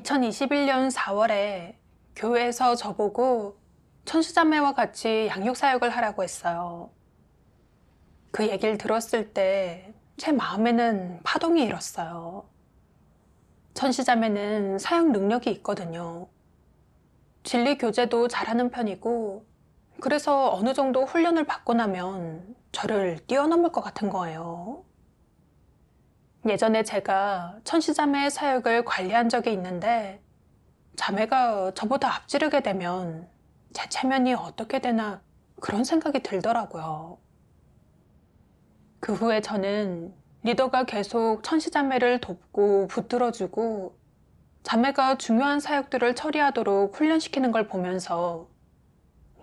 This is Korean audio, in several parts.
2021년 4월에 교회에서 저보고 천수자매와 같이 양육사역을 하라고 했어요. 그 얘기를 들었을 때 제 마음에는 파동이 일었어요. 천수자매는 사역 능력이 있거든요. 진리 교제도 잘하는 편이고, 그래서 어느 정도 훈련을 받고 나면 저를 뛰어넘을 것 같은 거예요. 예전에 제가 천시자매 사역을 관리한 적이 있는데 자매가 저보다 앞지르게 되면 제 체면이 어떻게 되나 그런 생각이 들더라고요. 그 후에 저는 리더가 계속 천시자매를 돕고 붙들어주고 자매가 중요한 사역들을 처리하도록 훈련시키는 걸 보면서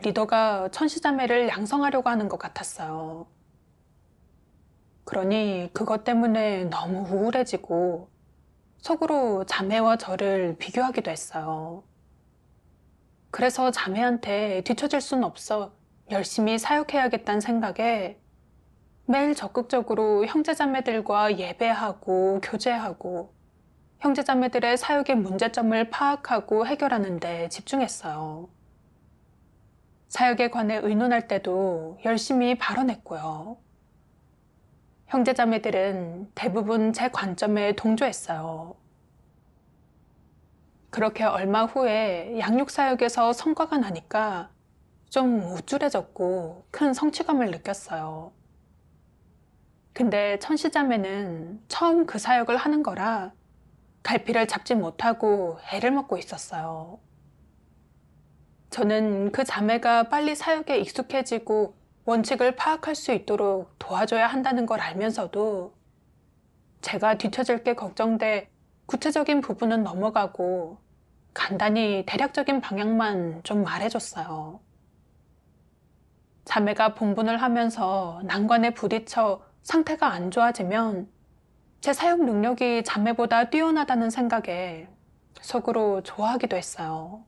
리더가 천시자매를 양성하려고 하는 것 같았어요. 그러니 그것 때문에 너무 우울해지고 속으로 자매와 저를 비교하기도 했어요. 그래서 자매한테 뒤처질 순 없어 열심히 사역해야겠다는 생각에 매일 적극적으로 형제자매들과 예배하고 교제하고 형제자매들의 사역의 문제점을 파악하고 해결하는데 집중했어요. 사역에 관해 의논할 때도 열심히 발언했고요. 형제자매들은 대부분 제 관점에 동조했어요. 그렇게 얼마 후에 양육사역에서 성과가 나니까 좀 우쭐해졌고 큰 성취감을 느꼈어요. 근데 천시자매는 처음 그 사역을 하는 거라 갈피를 잡지 못하고 애를 먹고 있었어요. 저는 그 자매가 빨리 사역에 익숙해지고 원칙을 파악할 수 있도록 도와줘야 한다는 걸 알면서도 제가 뒤처질 게 걱정돼 구체적인 부분은 넘어가고 간단히 대략적인 방향만 좀 말해줬어요. 자매가 봉분을 하면서 난관에 부딪혀 상태가 안 좋아지면 제사용 능력이 자매보다 뛰어나다는 생각에 속으로 좋아하기도 했어요.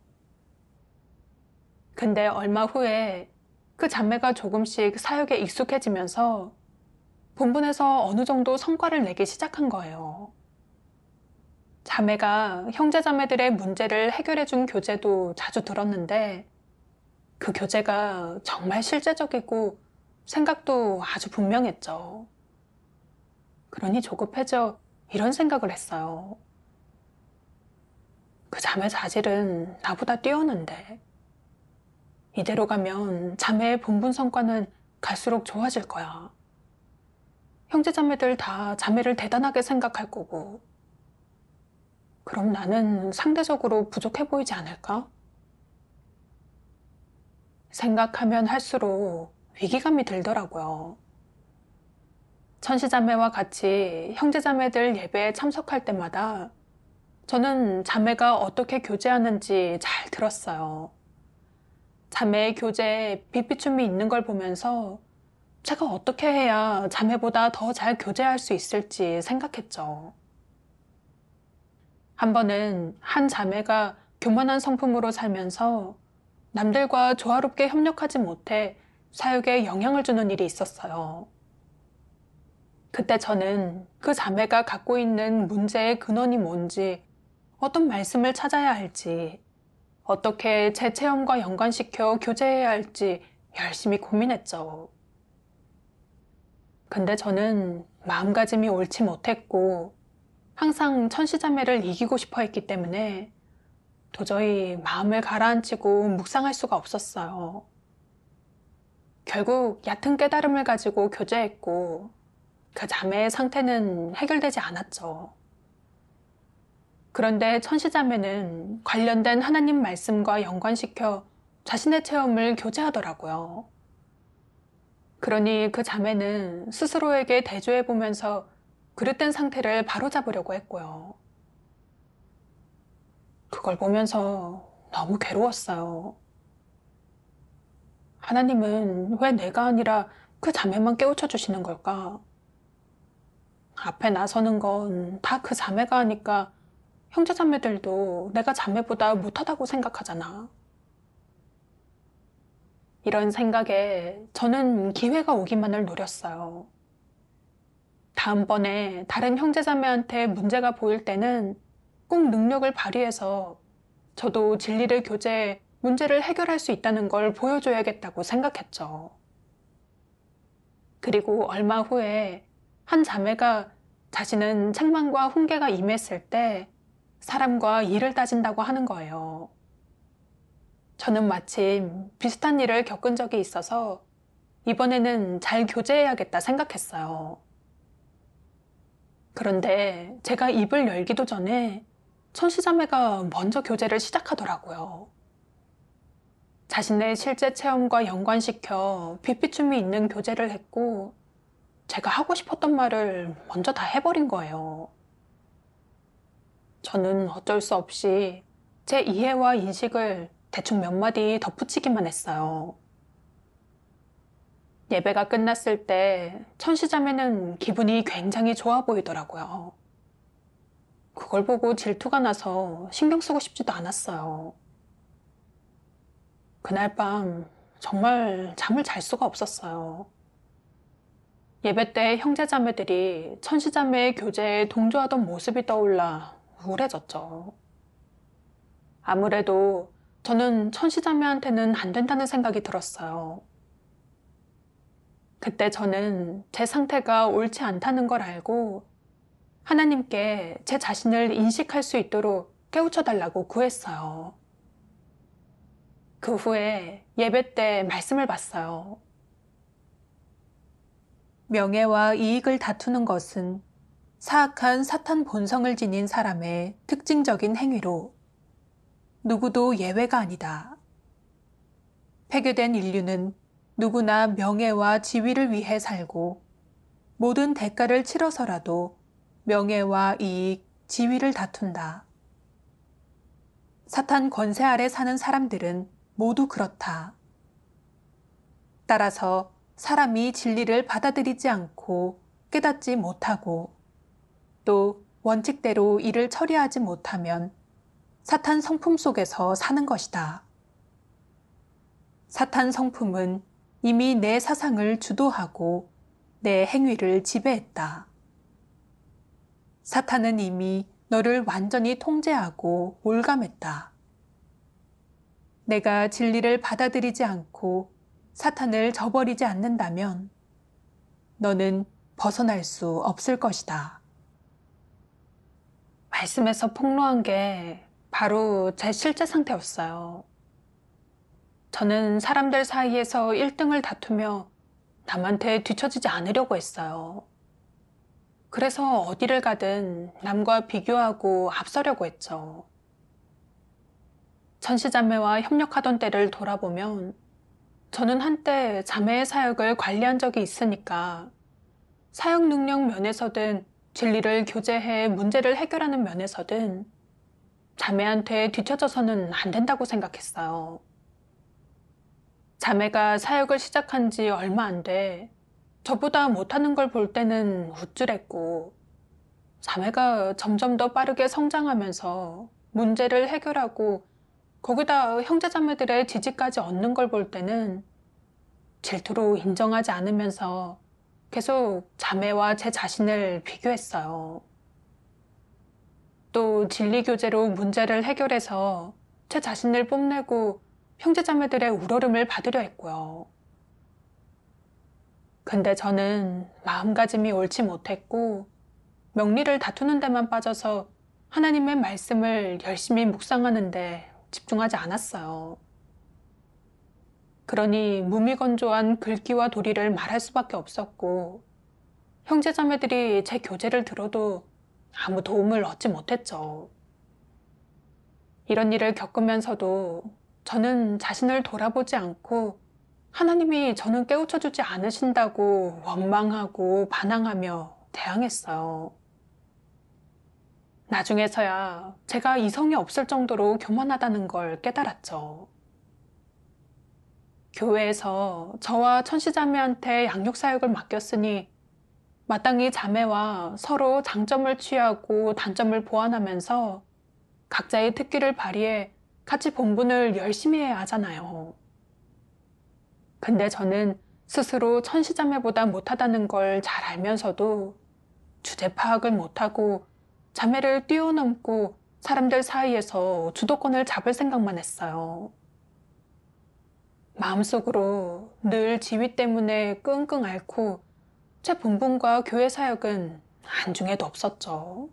근데 얼마 후에 그 자매가 조금씩 사역에 익숙해지면서 본분에서 어느 정도 성과를 내기 시작한 거예요. 자매가 형제자매들의 문제를 해결해준 교재도 자주 들었는데 그 교재가 정말 실제적이고 생각도 아주 분명했죠. 그러니 조급해져 이런 생각을 했어요. 그 자매 자질은 나보다 뛰어는데 이대로 가면 자매의 본분 성과는 갈수록 좋아질 거야. 형제 자매들 다 자매를 대단하게 생각할 거고. 그럼 나는 상대적으로 부족해 보이지 않을까? 생각하면 할수록 위기감이 들더라고요. 천시자매와 같이 형제자매들 예배에 참석할 때마다 저는 자매가 어떻게 교제하는지 잘 들었어요. 자매의 교제에 비피춤이 있는 걸 보면서 제가 어떻게 해야 자매보다 더 잘 교제할 수 있을지 생각했죠. 한 번은 한 자매가 교만한 성품으로 살면서 남들과 조화롭게 협력하지 못해 사육에 영향을 주는 일이 있었어요. 그때 저는 그 자매가 갖고 있는 문제의 근원이 뭔지 어떤 말씀을 찾아야 할지 어떻게 제 체험과 연관시켜 교제해야 할지 열심히 고민했죠. 근데 저는 마음가짐이 옳지 못했고 항상 천시자매를 이기고 싶어 했기 때문에 도저히 마음을 가라앉히고 묵상할 수가 없었어요. 결국 얕은 깨달음을 가지고 교제했고 그 자매의 상태는 해결되지 않았죠. 그런데 천시자매는 관련된 하나님 말씀과 연관시켜 자신의 체험을 교제하더라고요. 그러니 그 자매는 스스로에게 대조해 보면서 그릇된 상태를 바로잡으려고 했고요. 그걸 보면서 너무 괴로웠어요. 하나님은 왜 내가 아니라 그 자매만 깨우쳐 주시는 걸까? 앞에 나서는 건 다 그 자매가 하니까 형제 자매들도 내가 자매보다 못하다고 생각하잖아. 이런 생각에 저는 기회가 오기만을 노렸어요. 다음번에 다른 형제자매한테 문제가 보일 때는 꼭 능력을 발휘해서 저도 진리를 교제해 문제를 해결할 수 있다는 걸 보여줘야겠다고 생각했죠. 그리고 얼마 후에 한 자매가 자신은 책망과 훈계가 임했을 때 사람과 일을 따진다고 하는 거예요. 저는 마침 비슷한 일을 겪은 적이 있어서 이번에는 잘 교제해야겠다 생각했어요. 그런데 제가 입을 열기도 전에 천시자매가 먼저 교제를 시작하더라고요. 자신의 실제 체험과 연관시켜 비피춤이 있는 교제를 했고 제가 하고 싶었던 말을 먼저 다 해버린 거예요. 저는 어쩔 수 없이 제 이해와 인식을 대충 몇 마디 덧붙이기만 했어요. 예배가 끝났을 때 천시자매는 기분이 굉장히 좋아 보이더라고요. 그걸 보고 질투가 나서 신경 쓰고 싶지도 않았어요. 그날 밤 정말 잠을 잘 수가 없었어요. 예배 때 형제자매들이 천시자매의 교제에 동조하던 모습이 떠올라 우울해졌죠. 아무래도 저는 천시자매한테는 안 된다는 생각이 들었어요. 그때 저는 제 상태가 옳지 않다는 걸 알고 하나님께 제 자신을 인식할 수 있도록 깨우쳐 달라고 구했어요. 그 후에 예배 때 말씀을 봤어요. 명예와 이익을 다투는 것은 사악한 사탄 본성을 지닌 사람의 특징적인 행위로 누구도 예외가 아니다. 폐교된 인류는 누구나 명예와 지위를 위해 살고 모든 대가를 치러서라도 명예와 이익, 지위를 다툰다. 사탄 권세 아래 사는 사람들은 모두 그렇다. 따라서 사람이 진리를 받아들이지 않고 깨닫지 못하고 또 원칙대로 일을 처리하지 못하면 사탄 성품 속에서 사는 것이다. 사탄 성품은 이미 내 사상을 주도하고 내 행위를 지배했다. 사탄은 이미 너를 완전히 통제하고 올감했다. 내가 진리를 받아들이지 않고 사탄을 저버리지 않는다면 너는 벗어날 수 없을 것이다. 말씀에서 폭로한 게 바로 제 실제 상태였어요. 저는 사람들 사이에서 1등을 다투며 남한테 뒤처지지 않으려고 했어요. 그래서 어디를 가든 남과 비교하고 앞서려고 했죠. 전시자매와 협력하던 때를 돌아보면 저는 한때 자매의 사역을 관리한 적이 있으니까 사역 능력 면에서든 진리를 교제해 문제를 해결하는 면에서든 자매한테 뒤처져서는 안 된다고 생각했어요. 자매가 사역을 시작한 지 얼마 안 돼 저보다 못하는 걸 볼 때는 우쭐했고 자매가 점점 더 빠르게 성장하면서 문제를 해결하고 거기다 형제자매들의 지지까지 얻는 걸 볼 때는 질투로 인정하지 않으면서 계속 자매와 제 자신을 비교했어요. 또 진리교제로 문제를 해결해서 제 자신을 뽐내고 형제자매들의 우러름을 받으려 했고요. 근데 저는 마음가짐이 옳지 못했고 명리를 다투는 데만 빠져서 하나님의 말씀을 열심히 묵상하는데 집중하지 않았어요. 그러니 무미건조한 글귀와 도리를 말할 수밖에 없었고 형제자매들이 제 교제를 들어도 아무 도움을 얻지 못했죠. 이런 일을 겪으면서도 저는 자신을 돌아보지 않고 하나님이 저는 깨우쳐주지 않으신다고 원망하고 반항하며 대항했어요. 나중에서야 제가 이성이 없을 정도로 교만하다는 걸 깨달았죠. 교회에서 저와 천시자매한테 양육 사역을 맡겼으니 마땅히 자매와 서로 장점을 취하고 단점을 보완하면서 각자의 특기를 발휘해 같이 본분을 열심히 해야 하잖아요. 근데 저는 스스로 천시자매보다 못하다는 걸 잘 알면서도 주제 파악을 못하고 자매를 뛰어넘고 사람들 사이에서 주도권을 잡을 생각만 했어요. 마음속으로 늘 지위 때문에 끙끙 앓고 제 본분과 교회 사역은 안중에도 없었죠.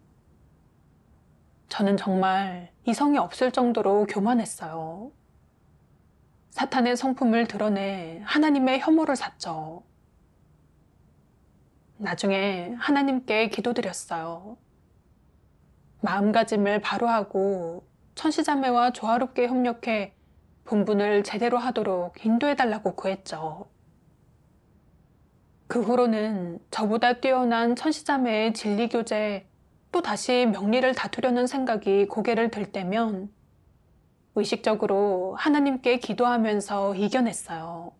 저는 정말 이성이 없을 정도로 교만했어요. 사탄의 성품을 드러내 하나님의 혐오를 샀죠. 나중에 하나님께 기도드렸어요. 마음가짐을 바로하고 천시자매와 조화롭게 협력해 본분을 제대로 하도록 인도해달라고 구했죠. 그 후로는 저보다 뛰어난 천시자매의 진리교제또 다시 명리를 다투려는 생각이 고개를 들 때면 의식적으로 하나님께 기도하면서 이겨냈어요.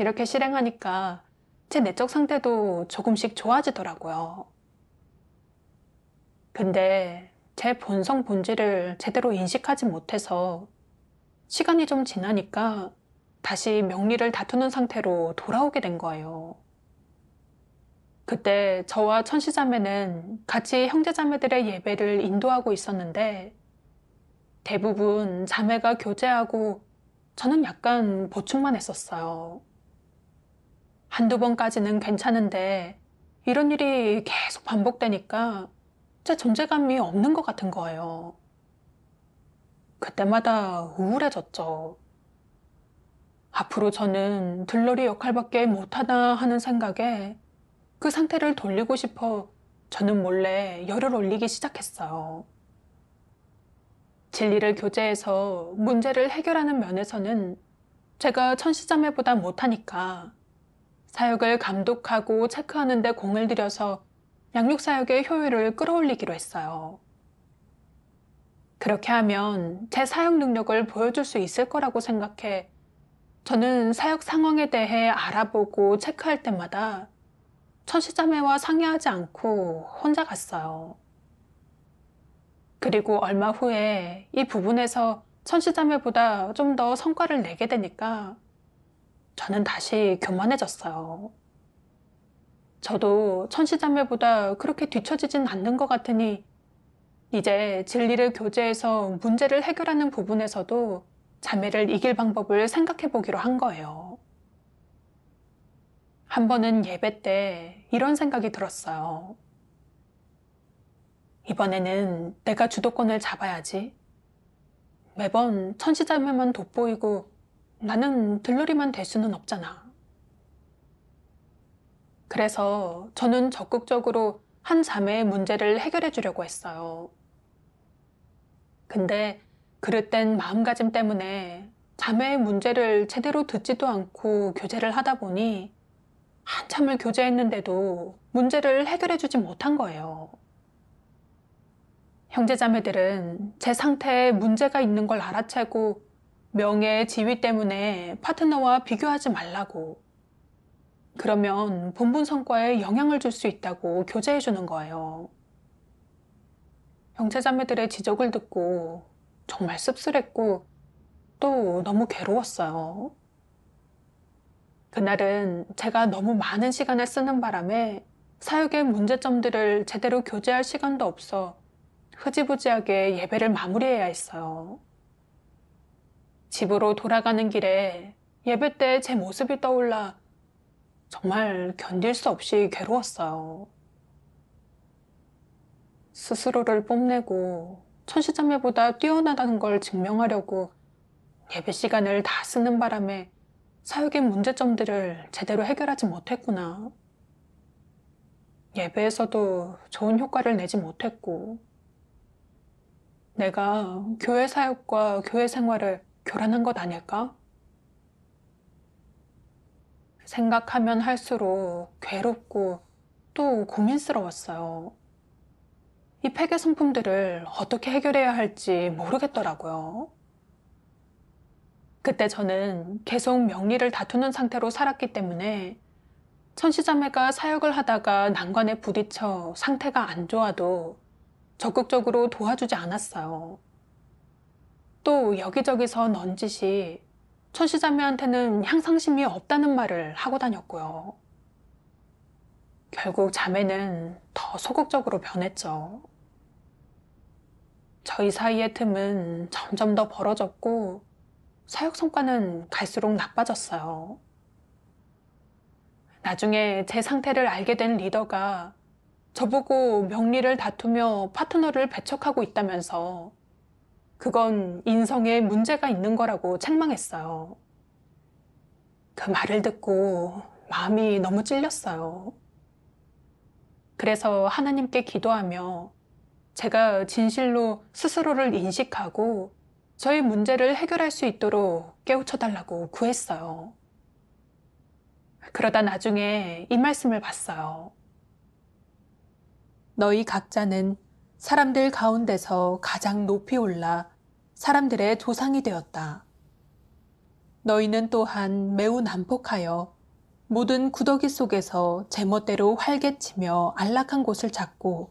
이렇게 실행하니까 제 내적 상태도 조금씩 좋아지더라고요. 근데 제 본성 본질을 제대로 인식하지 못해서 시간이 좀 지나니까 다시 명리를 다투는 상태로 돌아오게 된 거예요. 그때 저와 천시자매는 같이 형제자매들의 예배를 인도하고 있었는데 대부분 자매가 교제하고 저는 약간 보충만 했었어요. 한두 번까지는 괜찮은데 이런 일이 계속 반복되니까 제 존재감이 없는 것 같은 거예요. 그때마다 우울해졌죠. 앞으로 저는 들러리 역할밖에 못하나 하는 생각에 그 상태를 돌리고 싶어 저는 몰래 열을 올리기 시작했어요. 진리를 교제해서 문제를 해결하는 면에서는 제가 천시자매보다 못하니까 사역을 감독하고 체크하는데 공을 들여서 양육사역의 효율을 끌어올리기로 했어요. 그렇게 하면 제 사역 능력을 보여줄 수 있을 거라고 생각해 저는 사역 상황에 대해 알아보고 체크할 때마다 천시자매와 상의하지 않고 혼자 갔어요. 그리고 얼마 후에 이 부분에서 천시자매보다 좀 더 성과를 내게 되니까 저는 다시 교만해졌어요. 저도 천시자매보다 그렇게 뒤처지진 않는 것 같으니 이제 진리를 교제해서 문제를 해결하는 부분에서도 자매를 이길 방법을 생각해 보기로 한 거예요. 한 번은 예배 때 이런 생각이 들었어요. 이번에는 내가 주도권을 잡아야지. 매번 천시자매만 돋보이고 나는 들러리만 될 수는 없잖아. 그래서 저는 적극적으로 한 자매의 문제를 해결해 주려고 했어요. 근데 그릇된 마음가짐 때문에 자매의 문제를 제대로 듣지도 않고 교제를 하다 보니 한참을 교제했는데도 문제를 해결해주지 못한 거예요. 형제자매들은 제 상태에 문제가 있는 걸 알아채고 명예, 지위 때문에 파트너와 비교하지 말라고 그러면 본분 성과에 영향을 줄 수 있다고 교제해주는 거예요. 형제자매들의 지적을 듣고 정말 씁쓸했고 또 너무 괴로웠어요. 그날은 제가 너무 많은 시간을 쓰는 바람에 사육의 문제점들을 제대로 교제할 시간도 없어 흐지부지하게 예배를 마무리해야 했어요. 집으로 돌아가는 길에 예배 때 제 모습이 떠올라 정말 견딜 수 없이 괴로웠어요. 스스로를 뽐내고 천시자매보다 뛰어나다는 걸 증명하려고 예배 시간을 다 쓰는 바람에 사역의 문제점들을 제대로 해결하지 못했구나. 예배에서도 좋은 효과를 내지 못했고, 내가 교회 사역과 교회 생활을 교란한 것 아닐까? 생각하면 할수록 괴롭고 또 고민스러웠어요. 이 폐기 상품들을 어떻게 해결해야 할지 모르겠더라고요. 그때 저는 계속 명리를 다투는 상태로 살았기 때문에 천시자매가 사역을 하다가 난관에 부딪혀 상태가 안 좋아도 적극적으로 도와주지 않았어요. 또 여기저기서 넌 짓이 천시자매한테는 향상심이 없다는 말을 하고 다녔고요. 결국 자매는 더 소극적으로 변했죠. 저희 사이의 틈은 점점 더 벌어졌고 사역 성과는 갈수록 나빠졌어요. 나중에 제 상태를 알게 된 리더가 저보고 명리를 다투며 파트너를 배척하고 있다면서 그건 인성에 문제가 있는 거라고 책망했어요. 그 말을 듣고 마음이 너무 찔렸어요. 그래서 하나님께 기도하며 제가 진실로 스스로를 인식하고 저의 문제를 해결할 수 있도록 깨우쳐 달라고 구했어요. 그러다 나중에 이 말씀을 봤어요. 너희 각자는 사람들 가운데서 가장 높이 올라 사람들의 조상이 되었다. 너희는 또한 매우 난폭하여 모든 구더기 속에서 제멋대로 활개치며 안락한 곳을 찾고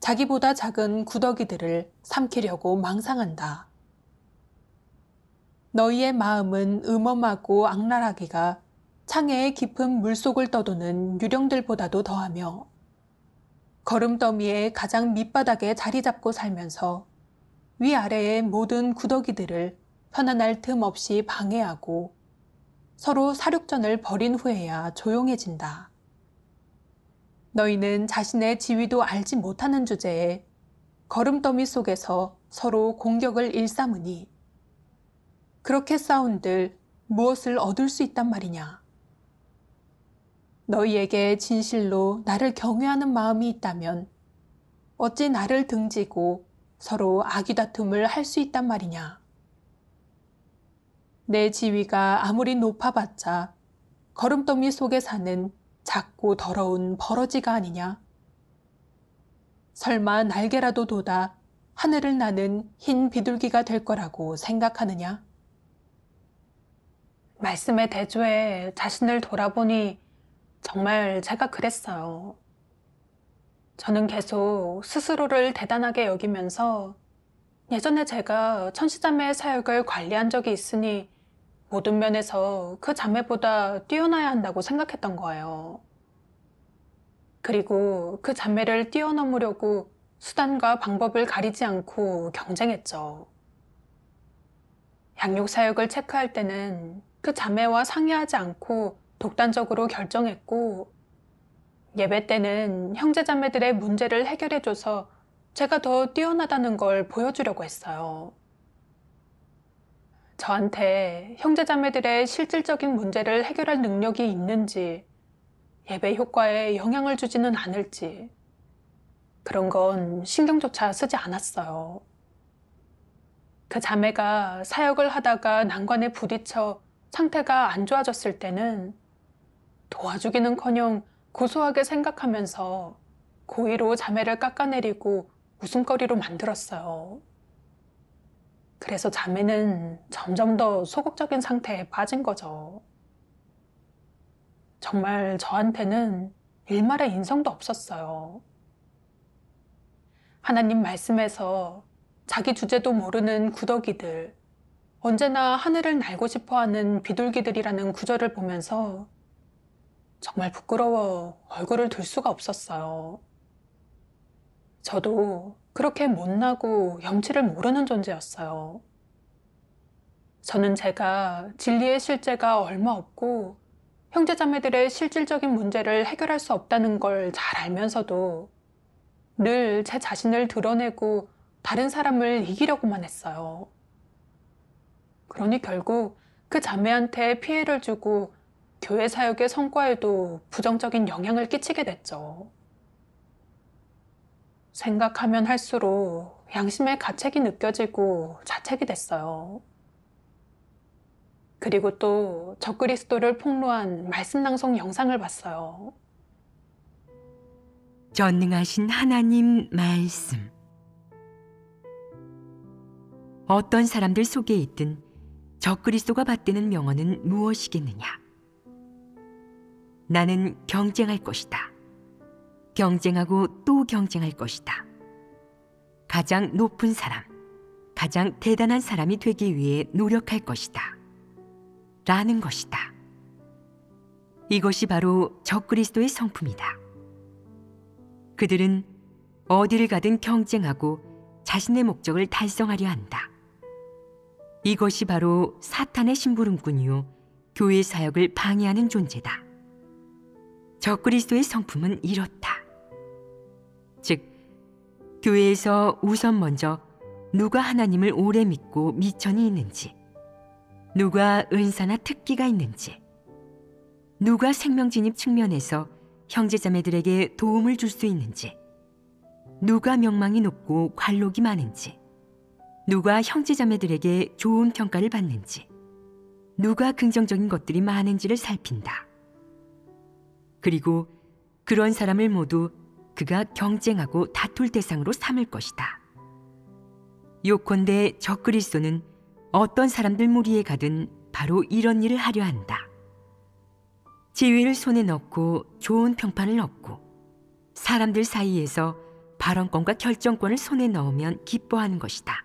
자기보다 작은 구더기들을 삼키려고 망상한다. 너희의 마음은 음험하고 악랄하기가 창해의 깊은 물속을 떠도는 유령들보다도 더하며 걸음더미의 가장 밑바닥에 자리 잡고 살면서 위아래의 모든 구더기들을 편안할 틈 없이 방해하고 서로 사륙전을 벌인 후에야 조용해진다. 너희는 자신의 지위도 알지 못하는 주제에 걸음더미 속에서 서로 공격을 일삼으니 그렇게 싸운들 무엇을 얻을 수 있단 말이냐? 너희에게 진실로 나를 경외하는 마음이 있다면 어찌 나를 등지고 서로 아기다툼을할 수 있단 말이냐? 내 지위가 아무리 높아봤자 걸음덩이 속에 사는 작고 더러운 버러지가 아니냐. 설마 날개라도 돋아 하늘을 나는 흰 비둘기가 될 거라고 생각하느냐? 말씀에 대조해 자신을 돌아보니 정말 제가 그랬어요. 저는 계속 스스로를 대단하게 여기면서 예전에 제가 천시자매의 사역을 관리한 적이 있으니 모든 면에서 그 자매보다 뛰어나야 한다고 생각했던 거예요. 그리고 그 자매를 뛰어넘으려고 수단과 방법을 가리지 않고 경쟁했죠. 양육 사역을 체크할 때는 그 자매와 상의하지 않고 독단적으로 결정했고 예배 때는 형제 자매들의 문제를 해결해줘서 제가 더 뛰어나다는 걸 보여주려고 했어요. 저한테 형제자매들의 실질적인 문제를 해결할 능력이 있는지, 예배 효과에 영향을 주지는 않을지, 그런 건 신경조차 쓰지 않았어요. 그 자매가 사역을 하다가 난관에 부딪혀 상태가 안 좋아졌을 때는 도와주기는 커녕 고소하게 생각하면서 고의로 자매를 깎아내리고 웃음거리로 만들었어요. 그래서 자매는 점점 더 소극적인 상태에 빠진 거죠. 정말 저한테는 일말의 인성도 없었어요. 하나님 말씀에서 자기 주제도 모르는 구더기들, 언제나 하늘을 날고 싶어 하는 비둘기들이라는 구절을 보면서 정말 부끄러워 얼굴을 들 수가 없었어요. 저도 그렇게 못나고 염치를 모르는 존재였어요. 저는 제가 진리의 실제가 얼마 없고 형제자매들의 실질적인 문제를 해결할 수 없다는 걸 잘 알면서도 늘 제 자신을 드러내고 다른 사람을 이기려고만 했어요. 그러니 결국 그 자매한테 피해를 주고 교회 사역의 성과에도 부정적인 영향을 끼치게 됐죠. 생각하면 할수록 양심의 가책이 느껴지고 자책이 됐어요. 그리고 또 적그리스도를 폭로한 말씀 낭송 영상을 봤어요. 전능하신 하나님 말씀. 어떤 사람들 속에 있든 적그리스도가 받드는 명언은 무엇이겠느냐? 나는 경쟁할 것이다. 경쟁하고 또 경쟁할 것이다. 가장 높은 사람, 가장 대단한 사람이 되기 위해 노력할 것이다. 라는 것이다. 이것이 바로 적그리스도의 성품이다. 그들은 어디를 가든 경쟁하고 자신의 목적을 달성하려 한다. 이것이 바로 사탄의 심부름꾼이요 교회 사역을 방해하는 존재다. 적그리스도의 성품은 이렇다. 즉 교회에서 우선 먼저 누가 하나님을 오래 믿고 미천이 있는지 누가 은사나 특기가 있는지 누가 생명 진입 측면에서 형제자매들에게 도움을 줄 수 있는지 누가 명망이 높고 관록이 많은지 누가 형제자매들에게 좋은 평가를 받는지 누가 긍정적인 것들이 많은지를 살핀다. 그리고 그런 사람을 모두 그가 경쟁하고 다툴 대상으로 삼을 것이다. 요컨대 적그리스도는 어떤 사람들 무리에 가든 바로 이런 일을 하려 한다. 지위를 손에 넣고 좋은 평판을 얻고 사람들 사이에서 발언권과 결정권을 손에 넣으면 기뻐하는 것이다.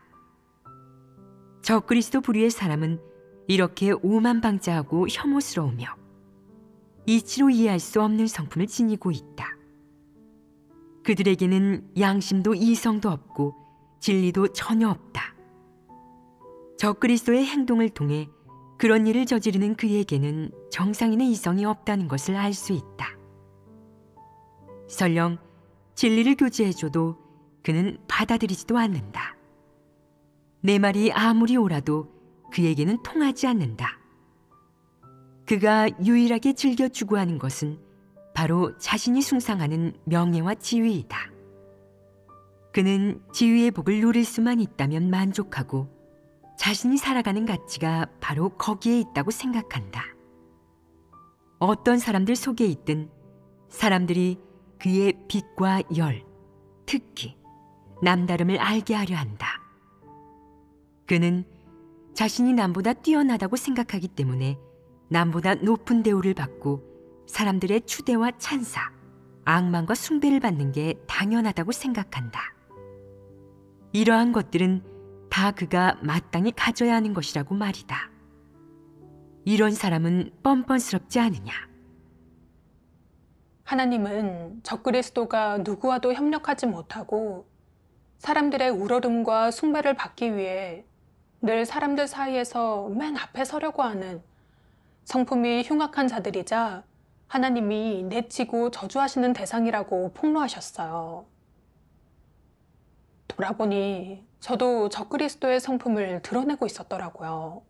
적그리스도 부류의 사람은 이렇게 오만방자하고 혐오스러우며 이치로 이해할 수 없는 성품을 지니고 있다. 그들에게는 양심도 이성도 없고 진리도 전혀 없다. 적그리스도의 행동을 통해 그런 일을 저지르는 그에게는 정상인의 이성이 없다는 것을 알 수 있다. 설령 진리를 교제해줘도 그는 받아들이지도 않는다. 내 말이 아무리 오라도 그에게는 통하지 않는다. 그가 유일하게 즐겨 추구하는 것은 바로 자신이 숭상하는 명예와 지위이다. 그는 지위의 복을 누릴 수만 있다면 만족하고 자신이 살아가는 가치가 바로 거기에 있다고 생각한다. 어떤 사람들 속에 있든 사람들이 그의 빛과 열, 특기, 남다름을 알게 하려 한다. 그는 자신이 남보다 뛰어나다고 생각하기 때문에 남보다 높은 대우를 받고 사람들의 추대와 찬사, 악망과 숭배를 받는 게 당연하다고 생각한다. 이러한 것들은 다 그가 마땅히 가져야 하는 것이라고 말이다. 이런 사람은 뻔뻔스럽지 않으냐. 하나님은 적그리스도가 누구와도 협력하지 못하고 사람들의 우러름과 숭배를 받기 위해 늘 사람들 사이에서 맨 앞에 서려고 하는 성품이 흉악한 자들이자 하나님이 내치고 저주하시는 대상이라고 폭로하셨어요. 돌아보니 저도 적그리스도의 성품을 드러내고 있었더라고요.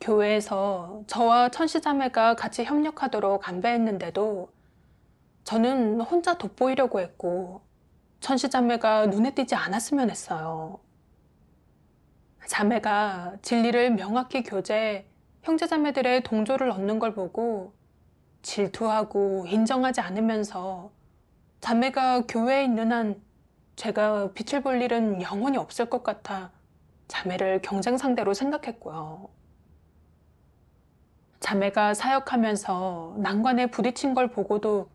교회에서 저와 천시자매가 같이 협력하도록 안배했는데도 저는 혼자 돋보이려고 했고 천시자매가 눈에 띄지 않았으면 했어요. 자매가 진리를 명확히 교제, 형제자매들의 동조를 얻는 걸 보고 질투하고 인정하지 않으면서 자매가 교회에 있는 한 제가 빛을 볼 일은 영원히 없을 것 같아 자매를 경쟁 상대로 생각했고요. 자매가 사역하면서 난관에 부딪힌 걸 보고도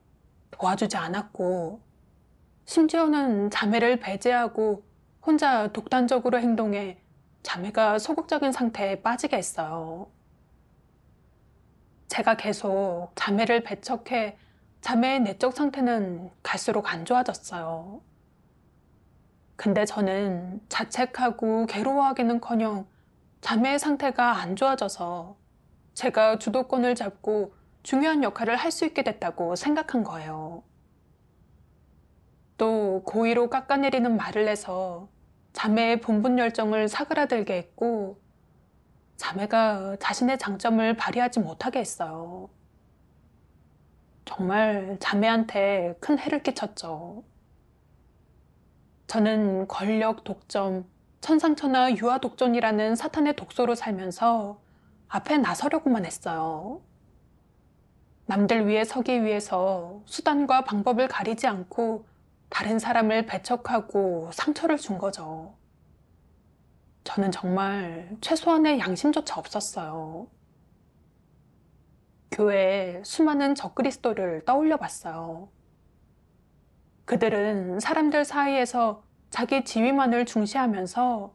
도와주지 않았고, 심지어는 자매를 배제하고 혼자 독단적으로 행동해 자매가 소극적인 상태에 빠지게 했어요. 제가 계속 자매를 배척해 자매의 내적 상태는 갈수록 안 좋아졌어요. 근데 저는 자책하고 괴로워하기는커녕 자매의 상태가 안 좋아져서 제가 주도권을 잡고 중요한 역할을 할 수 있게 됐다고 생각한 거예요. 또 고의로 깎아내리는 말을 해서 자매의 본분 열정을 사그라들게 했고 자매가 자신의 장점을 발휘하지 못하게 했어요. 정말 자매한테 큰 해를 끼쳤죠. 저는 권력 독점, 천상천하 유아 독존이라는 사탄의 독소로 살면서 앞에 나서려고만 했어요. 남들 위해 서기 위해서 수단과 방법을 가리지 않고 다른 사람을 배척하고 상처를 준 거죠. 저는 정말 최소한의 양심조차 없었어요. 교회에 수많은 적그리스도를 떠올려 봤어요. 그들은 사람들 사이에서 자기 지위만을 중시하면서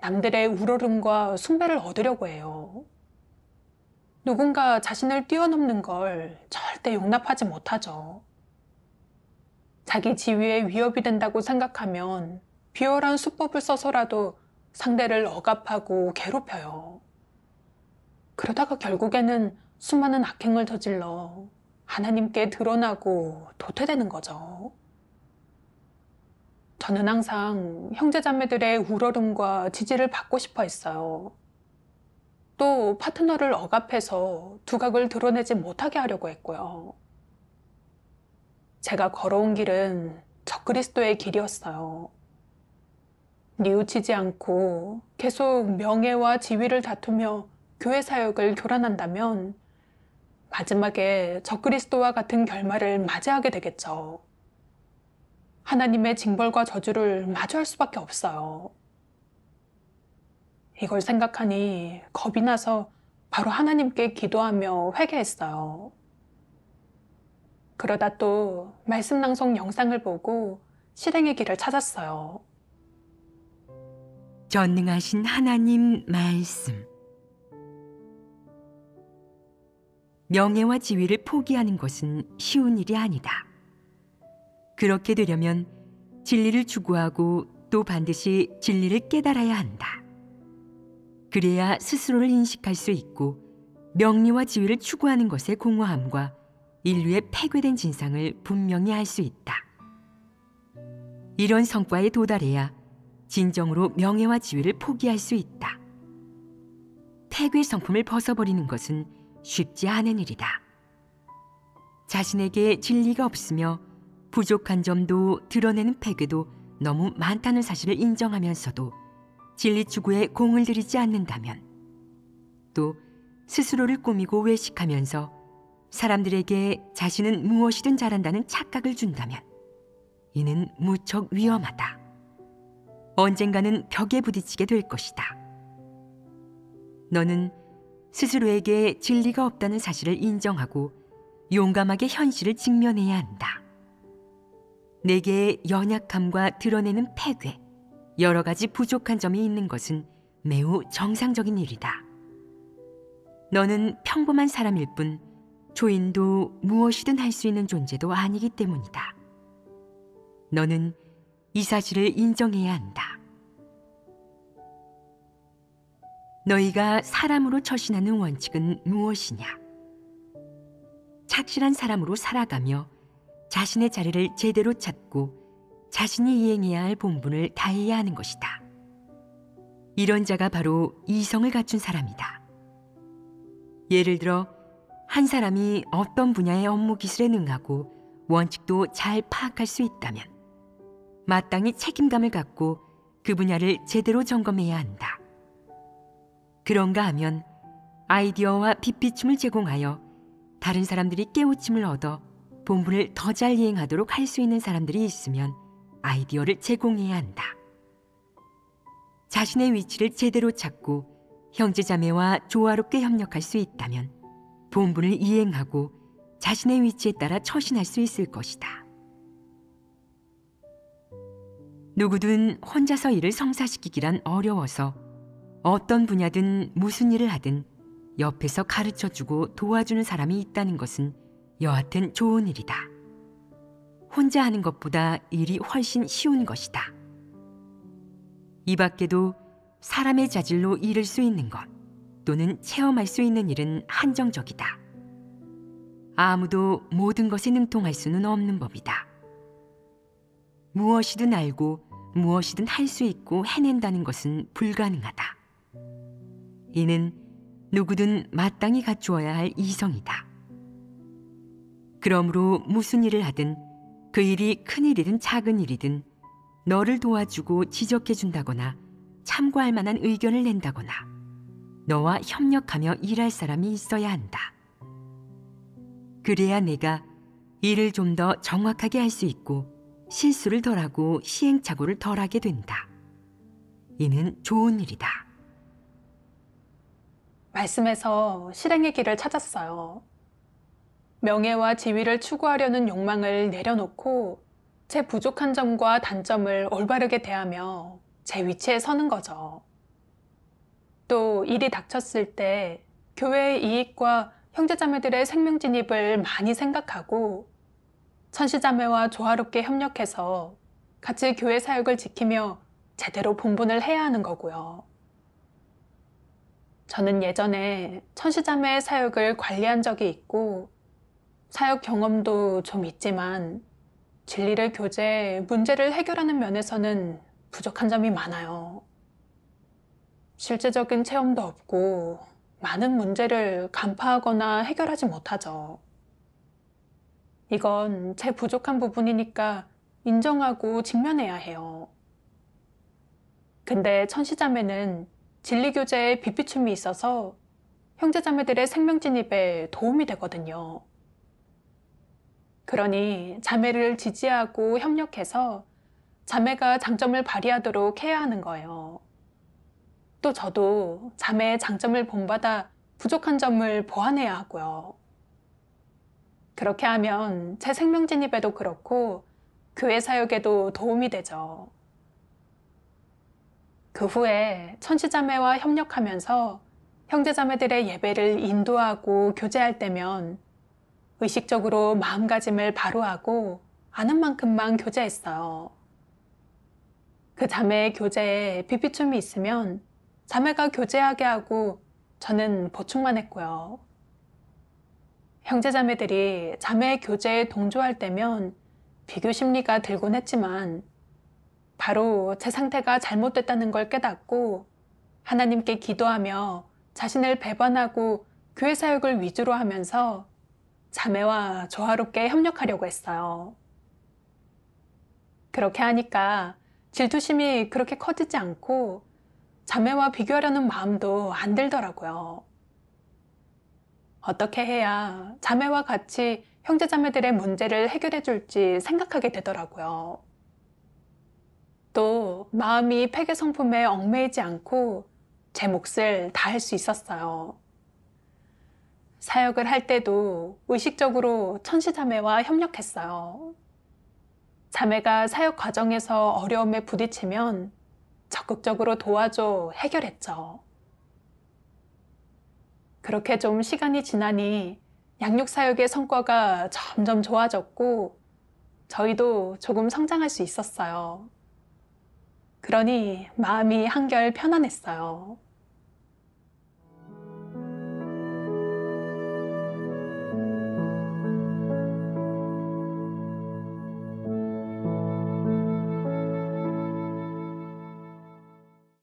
남들의 우러름과 숭배를 얻으려고 해요. 누군가 자신을 뛰어넘는 걸 절대 용납하지 못하죠. 자기 지위에 위협이 된다고 생각하면 비열한 수법을 써서라도 상대를 억압하고 괴롭혀요. 그러다가 결국에는 수많은 악행을 저질러 하나님께 드러나고 도태되는 거죠. 저는 항상 형제자매들의 우러름과 지지를 받고 싶어 했어요. 또 파트너를 억압해서 두각을 드러내지 못하게 하려고 했고요. 제가 걸어온 길은 적그리스도의 길이었어요. 뉘우치지 않고 계속 명예와 지위를 다투며 교회 사역을 교란한다면 마지막에 적그리스도와 같은 결말을 맞이하게 되겠죠. 하나님의 징벌과 저주를 마주할 수밖에 없어요. 이걸 생각하니 겁이 나서 바로 하나님께 기도하며 회개했어요. 그러다 또 말씀 낭송 영상을 보고 실행의 길을 찾았어요. 전능하신 하나님 말씀 명예와 지위를 포기하는 것은 쉬운 일이 아니다. 그렇게 되려면 진리를 추구하고 또 반드시 진리를 깨달아야 한다. 그래야 스스로를 인식할 수 있고 명리와 지위를 추구하는 것의 공허함과 인류의 폐괴된 진상을 분명히 알 수 있다. 이런 성과에 도달해야 진정으로 명예와 지위를 포기할 수 있다. 태괴 성품을 벗어버리는 것은 쉽지 않은 일이다. 자신에게 진리가 없으며 부족한 점도 드러내는 패괴도 너무 많다는 사실을 인정하면서도 진리 추구에 공을 들이지 않는다면 또 스스로를 꾸미고 외식하면서 사람들에게 자신은 무엇이든 잘한다는 착각을 준다면 이는 무척 위험하다. 언젠가는 벽에 부딪히게 될 것이다. 너는 스스로에게 진리가 없다는 사실을 인정하고 용감하게 현실을 직면해야 한다. 내게의 연약함과 드러내는 패괴, 여러 가지 부족한 점이 있는 것은 매우 정상적인 일이다. 너는 평범한 사람일 뿐 조인도 무엇이든 할 수 있는 존재도 아니기 때문이다. 너는 이 사실을 인정해야 한다. 너희가 사람으로 처신하는 원칙은 무엇이냐? 착실한 사람으로 살아가며 자신의 자리를 제대로 찾고 자신이 이행해야 할 본분을 다해야 하는 것이다. 이런 자가 바로 이성을 갖춘 사람이다. 예를 들어 한 사람이 어떤 분야의 업무 기술에 능하고 원칙도 잘 파악할 수 있다면 마땅히 책임감을 갖고 그 분야를 제대로 점검해야 한다. 그런가 하면 아이디어와 빛비춤을 제공하여 다른 사람들이 깨우침을 얻어 본분을 더 잘 이행하도록 할 수 있는 사람들이 있으면 아이디어를 제공해야 한다. 자신의 위치를 제대로 찾고 형제자매와 조화롭게 협력할 수 있다면 본분을 이행하고 자신의 위치에 따라 처신할 수 있을 것이다. 누구든 혼자서 일을 성사시키기란 어려워서 어떤 분야든 무슨 일을 하든 옆에서 가르쳐주고 도와주는 사람이 있다는 것은 여하튼 좋은 일이다. 혼자 하는 것보다 일이 훨씬 쉬운 것이다. 이 밖에도 사람의 자질로 이룰 수 있는 것 또는 체험할 수 있는 일은 한정적이다. 아무도 모든 것에 능통할 수는 없는 법이다. 무엇이든 알고 무엇이든 할 수 있고 해낸다는 것은 불가능하다. 이는 누구든 마땅히 갖추어야 할 이성이다. 그러므로 무슨 일을 하든 그 일이 큰 일이든 작은 일이든 너를 도와주고 지적해 준다거나 참고할 만한 의견을 낸다거나 너와 협력하며 일할 사람이 있어야 한다. 그래야 내가 일을 좀 더 정확하게 할 수 있고 실수를 덜하고 시행착오를 덜하게 된다. 이는 좋은 일이다. 말씀에서 실행의 길을 찾았어요. 명예와 지위를 추구하려는 욕망을 내려놓고 제 부족한 점과 단점을 올바르게 대하며 제 위치에 서는 거죠. 또 일이 닥쳤을 때 교회의 이익과 형제자매들의 생명 진입을 많이 생각하고 천시자매와 조화롭게 협력해서 같이 교회 사역을 지키며 제대로 본분을 해야 하는 거고요. 저는 예전에 천시자매의 사역을 관리한 적이 있고 사역 경험도 좀 있지만 진리를 교제, 문제를 해결하는 면에서는 부족한 점이 많아요. 실제적인 체험도 없고 많은 문제를 간파하거나 해결하지 못하죠. 이건 제 부족한 부분이니까 인정하고 직면해야 해요. 근데 천시자매는 진리교제에 빛비춤이 있어서 형제자매들의 생명진입에 도움이 되거든요. 그러니 자매를 지지하고 협력해서 자매가 장점을 발휘하도록 해야 하는 거예요. 또 저도 자매의 장점을 본받아 부족한 점을 보완해야 하고요. 그렇게 하면 제 생명 진입에도 그렇고 교회 사역에도 도움이 되죠. 그 후에 천지자매와 협력하면서 형제자매들의 예배를 인도하고 교제할 때면 의식적으로 마음가짐을 바로 하고 아는 만큼만 교제했어요. 그 자매의 교제에 비비춤이 있으면 자매가 교제하게 하고 저는 보충만 했고요. 형제자매들이 자매 의 교제에 동조할 때면 비교 심리가 들곤 했지만 바로 제 상태가 잘못됐다는 걸 깨닫고 하나님께 기도하며 자신을 배반하고 교회 사역을 위주로 하면서 자매와 조화롭게 협력하려고 했어요. 그렇게 하니까 질투심이 그렇게 커지지 않고 자매와 비교하려는 마음도 안 들더라고요. 어떻게 해야 자매와 같이 형제자매들의 문제를 해결해 줄지 생각하게 되더라고요. 또 마음이 폐계 성품에 얽매이지 않고 제 몫을 다할 수 있었어요. 사역을 할 때도 의식적으로 천시자매와 협력했어요. 자매가 사역 과정에서 어려움에 부딪히면 적극적으로 도와줘 해결했죠. 그렇게 좀 시간이 지나니 양육 사역의 성과가 점점 좋아졌고 저희도 조금 성장할 수 있었어요. 그러니 마음이 한결 편안했어요.